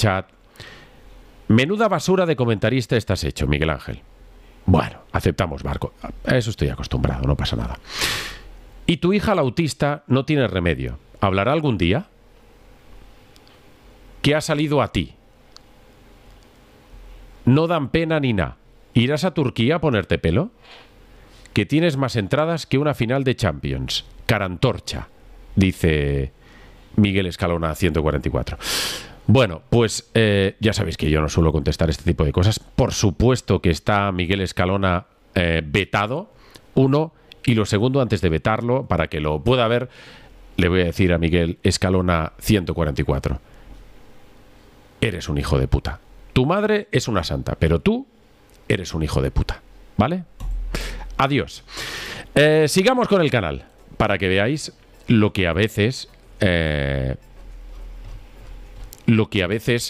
chat. Menuda basura de comentarista estás hecho, Miguel Ángel. Bueno, aceptamos, barco A eso estoy acostumbrado, no pasa nada. Y tu hija, la autista, no tiene remedio. ¿Hablará algún día? ¿Qué ha salido a ti? No dan pena ni nada. ¿Irás a Turquía a ponerte pelo? Que tienes más entradas que una final de Champions. Carantorcha, dice Miguel Escalona 144. Bueno, pues eh, ya sabéis que yo no suelo contestar este tipo de cosas. Por supuesto que está Miguel Escalona eh, vetado, uno, y lo segundo, antes de vetarlo, para que lo pueda ver, le voy a decir a Miguel Escalona 144. Eres un hijo de puta. Tu madre es una santa, pero tú eres un hijo de puta. ¿Vale? Adiós. Eh, sigamos con el canal, para que veáis lo que a veces lo que a veces